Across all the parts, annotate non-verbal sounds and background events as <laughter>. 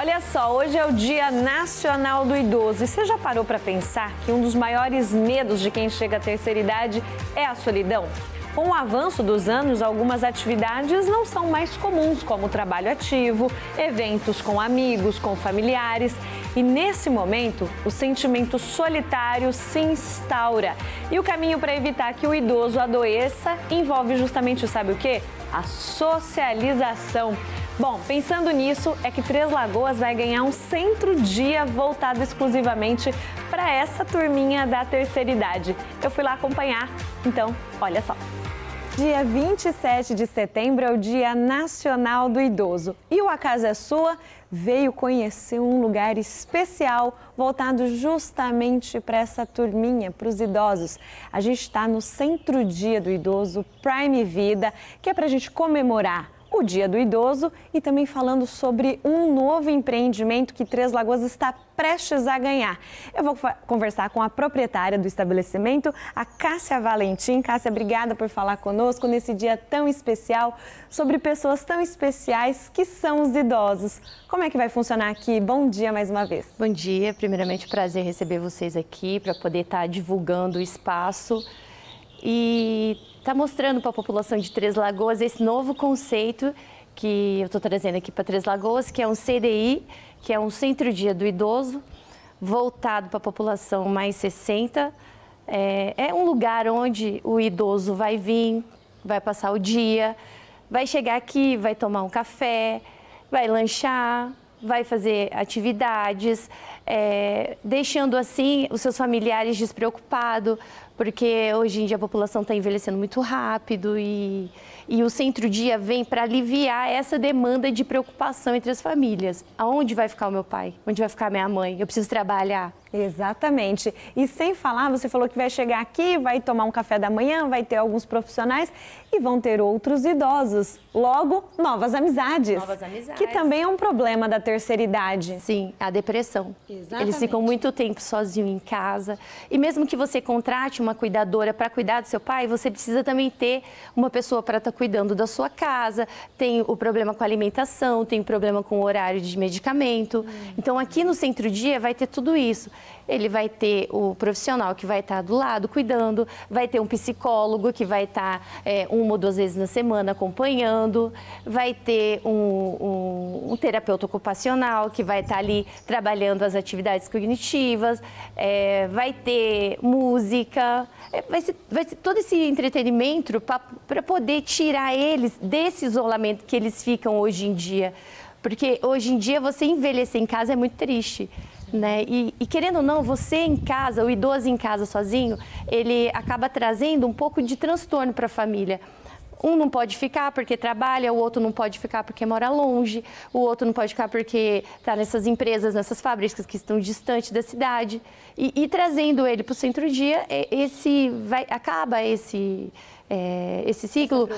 Olha só, hoje é o Dia Nacional do Idoso. E você já parou para pensar que um dos maiores medos de quem chega à terceira idade é a solidão? Com o avanço dos anos, algumas atividades não são mais comuns, como trabalho ativo, eventos com amigos, com familiares. E nesse momento, o sentimento solitário se instaura. E o caminho para evitar que o idoso adoeça envolve justamente, sabe o quê? A socialização. Bom, pensando nisso, é que Três Lagoas vai ganhar um centro-dia voltado exclusivamente para essa turminha da terceira idade. Eu fui lá acompanhar, então olha só. Dia 27 de setembro é o Dia Nacional do Idoso e o A Casa é Sua veio conhecer um lugar especial voltado justamente para essa turminha, para os idosos. A gente está no Centro Dia do Idoso Prime Vida, que é para a gente comemorar o Dia do Idoso e também falando sobre um novo empreendimento que Três Lagoas está prestes a ganhar. Eu vou conversar com a proprietária do estabelecimento, a Cássia Valentim. Cássia, obrigada por falar conosco nesse dia tão especial sobre pessoas tão especiais que são os idosos. Como é que vai funcionar aqui? Bom dia mais uma vez. Bom dia. Primeiramente, prazer receber vocês aqui para poder estar divulgando o espaço e está mostrando para a população de Três Lagoas esse novo conceito que eu estou trazendo aqui para Três Lagoas, que é um CDI, que é um centro-dia do idoso, voltado para a população mais 60. É, é um lugar onde o idoso vai vir, vai passar o dia, vai chegar aqui, vai tomar um café, vai lanchar, vai fazer atividades, é, deixando assim os seus familiares despreocupados, porque hoje em dia a população está envelhecendo muito rápido e, e o centro-dia vem para aliviar essa demanda de preocupação entre as famílias. Aonde vai ficar o meu pai? Onde vai ficar a minha mãe? Eu preciso trabalhar. Exatamente. E sem falar, você falou que vai chegar aqui, vai tomar um café da manhã, vai ter alguns profissionais e vão ter outros idosos. Logo, novas amizades. Novas amizades. Que também é um problema da terceira idade. Sim, a depressão. Exatamente. Eles ficam muito tempo sozinhos em casa. E mesmo que você contrate uma uma cuidadora para cuidar do seu pai, você precisa também ter uma pessoa para estar tá cuidando da sua casa. Tem o problema com a alimentação, tem o problema com o horário de medicamento. Então, aqui no centro-dia vai ter tudo isso. Ele vai ter o profissional que vai estar tá do lado cuidando, vai ter um psicólogo que vai estar tá, é, uma ou duas vezes na semana acompanhando, vai ter um, um, um terapeuta ocupacional que vai estar tá ali trabalhando as atividades cognitivas, é, vai ter música, é, vai, ser, vai ser todo esse entretenimento para poder tirar eles desse isolamento que eles ficam hoje em dia. Porque hoje em dia você envelhecer em casa é muito triste. Né? E, e, querendo ou não, você em casa, o idoso em casa sozinho, ele acaba trazendo um pouco de transtorno para a família um não pode ficar porque trabalha, o outro não pode ficar porque mora longe, o outro não pode ficar porque está nessas empresas, nessas fábricas que estão distante da cidade. E, e trazendo ele para o centro-dia, esse vai, acaba esse, é, esse ciclo.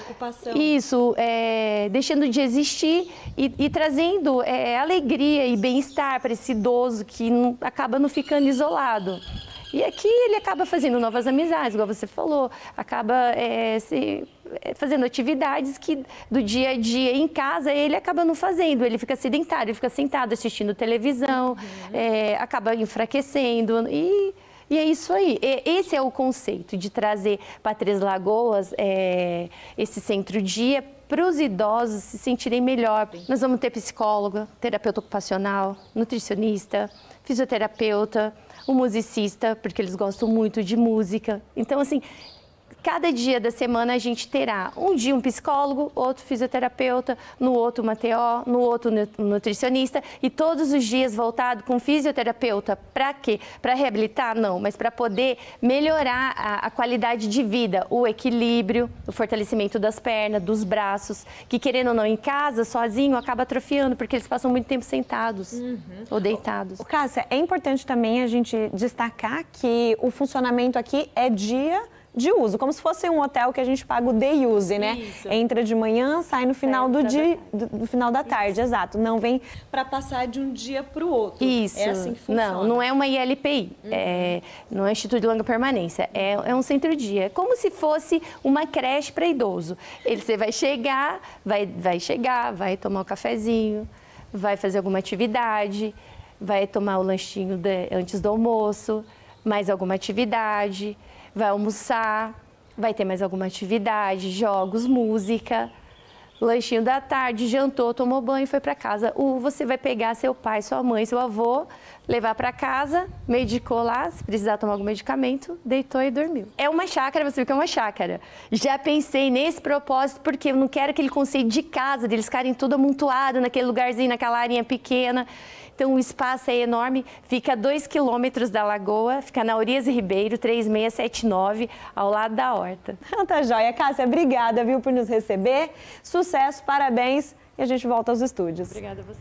Isso, é, deixando de existir e, e trazendo é, alegria e bem-estar para esse idoso que não, acaba não ficando isolado. E aqui ele acaba fazendo novas amizades, igual você falou, acaba é, se é, fazendo atividades que do dia a dia em casa ele acaba não fazendo, ele fica sedentário, ele fica sentado assistindo televisão, uhum. é, acaba enfraquecendo e e é isso aí. esse é o conceito de trazer para Três Lagoas é, esse centro-dia para os idosos se sentirem melhor. Nós vamos ter psicóloga, terapeuta ocupacional, nutricionista, fisioterapeuta, um musicista, porque eles gostam muito de música. Então, assim, Cada dia da semana a gente terá um dia um psicólogo, outro fisioterapeuta, no outro uma TO, no outro nutricionista e todos os dias voltado com fisioterapeuta. Para quê? Para reabilitar? Não, mas para poder melhorar a, a, qualidade de vida, o equilíbrio, o fortalecimento das pernas, dos braços, que querendo ou não, em casa, sozinho, acaba atrofiando, porque eles passam muito tempo sentados uhum. ou deitados. O, Cássia, é importante também a gente destacar que o funcionamento aqui é dia de uso, como se fosse um hotel que a gente paga o day use, né? Isso. Entra de manhã, sai no final do dia, do, final da tarde, Isso. exato. Não vem para passar de um dia para o outro. Isso. É assim que funciona. Não, não é uma ILPI, uhum. é, não é Instituto de Longa Permanência, é, é um centro-dia. É como se fosse uma creche para idoso. Ele, você vai chegar, vai, vai chegar, vai tomar um cafezinho, vai fazer alguma atividade, vai tomar o lanchinho de, antes do almoço, mais alguma atividade vai almoçar, vai ter mais alguma atividade, jogos, música, lanchinho da tarde, jantou, tomou banho, foi para casa. Ou você vai pegar seu pai, sua mãe, seu avô, levar para casa, medicou lá, se precisar tomar algum medicamento, deitou e dormiu. É uma chácara, você viu que é uma chácara. Já pensei nesse propósito porque eu não quero aquele conceito de casa, deles ficarem tudo amontoado naquele lugarzinho, naquela arinha pequena. Então, o espaço é enorme, fica a 2 quilômetros da lagoa, fica na Urias Ribeiro, 3679, ao lado da horta. <laughs> tá joia. Cássia, obrigada, viu, por nos receber. Sucesso, parabéns e a gente volta aos estúdios. Obrigada a você.